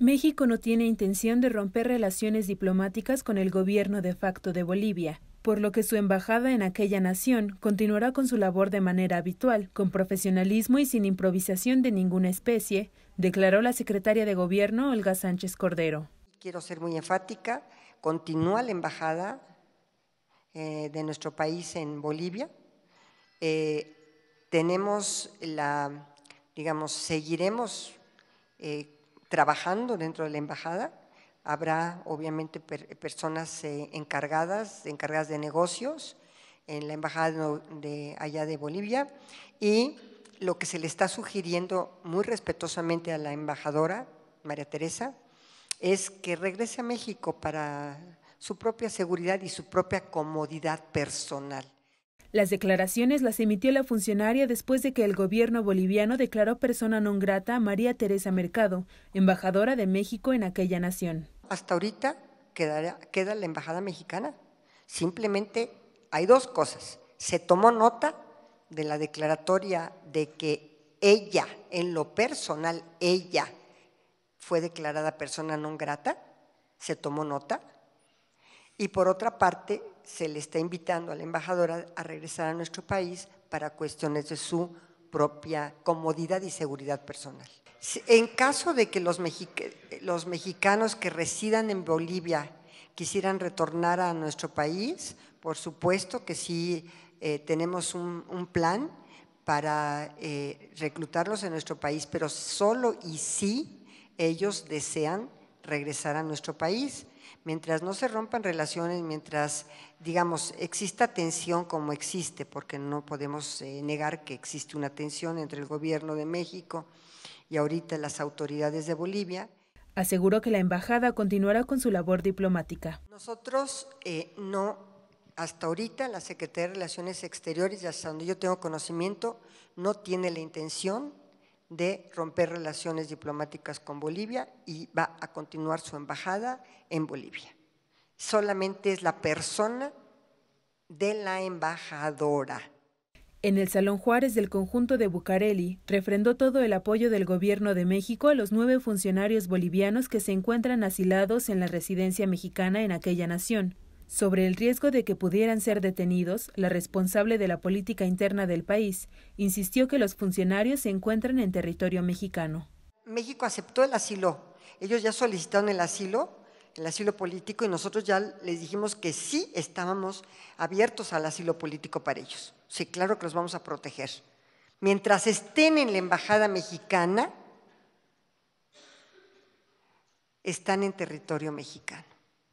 México no tiene intención de romper relaciones diplomáticas con el gobierno de facto de Bolivia, por lo que su embajada en aquella nación continuará con su labor de manera habitual, con profesionalismo y sin improvisación de ninguna especie, declaró la secretaria de Gobierno Olga Sánchez Cordero. Quiero ser muy enfática, continúa la embajada eh, de nuestro país en Bolivia. Eh, tenemos la, digamos, seguiremos eh, trabajando dentro de la embajada. Habrá, obviamente, personas eh, encargadas, encargadas de negocios en la embajada de allá de Bolivia y lo que se le está sugiriendo muy respetuosamente a la embajadora María Teresa es que regrese a México para su propia seguridad y su propia comodidad personal. Las declaraciones las emitió la funcionaria después de que el gobierno boliviano declaró persona non grata a María Teresa Mercado, embajadora de México en aquella nación. Hasta ahorita queda, la embajada mexicana. Simplemente hay dos cosas. Se tomó nota de la declaratoria de que ella, en lo personal, ella fue declarada persona non grata. Se tomó nota. Y por otra parte, se le está invitando a la embajadora a regresar a nuestro país para cuestiones de su propia comodidad y seguridad personal. En caso de que los, mexicanos que residan en Bolivia quisieran retornar a nuestro país, por supuesto que sí eh, tenemos un, plan para eh, reclutarlos en nuestro país, pero solo y si ellos desean regresar a nuestro país mientras no se rompan relaciones, mientras, digamos, exista tensión como existe, porque no podemos eh, negar que existe una tensión entre el gobierno de México y ahorita las autoridades de Bolivia. Aseguró que la embajada continuará con su labor diplomática. Nosotros eh, no, hasta ahorita la Secretaría de Relaciones Exteriores, hasta donde yo tengo conocimiento, no tiene la intención de romper relaciones diplomáticas con Bolivia y va a continuar su embajada en Bolivia. Solamente es la persona de la embajadora. En el Salón Juárez del conjunto de Bucareli, refrendó todo el apoyo del gobierno de México a los nueve funcionarios bolivianos que se encuentran asilados en la residencia mexicana en aquella nación. Sobre el riesgo de que pudieran ser detenidos, la responsable de la política interna del país insistió que los funcionarios se encuentran en territorio mexicano. México aceptó el asilo. Ellos ya solicitaron el asilo, el asilo político, y nosotros ya les dijimos que sí estábamos abiertos al asilo político para ellos. Sí, claro que los vamos a proteger. Mientras estén en la embajada mexicana, están en territorio mexicano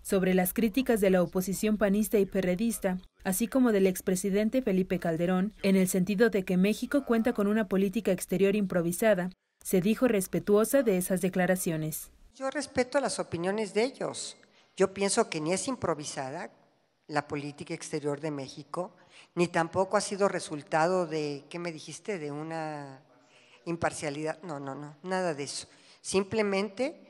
sobre las críticas de la oposición panista y perredista, así como del expresidente Felipe Calderón, en el sentido de que México cuenta con una política exterior improvisada, se dijo respetuosa de esas declaraciones. Yo respeto las opiniones de ellos. Yo pienso que ni es improvisada la política exterior de México, ni tampoco ha sido resultado de, ¿qué me dijiste?, de una imparcialidad. No, no, no, nada de eso. Simplemente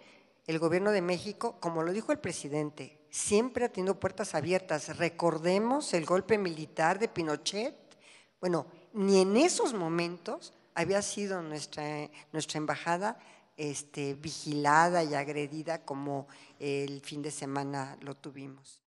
el gobierno de México, como lo dijo el presidente, siempre ha tenido puertas abiertas. Recordemos el golpe militar de Pinochet. Bueno, ni en esos momentos había sido nuestra, nuestra embajada este, vigilada y agredida como el fin de semana lo tuvimos.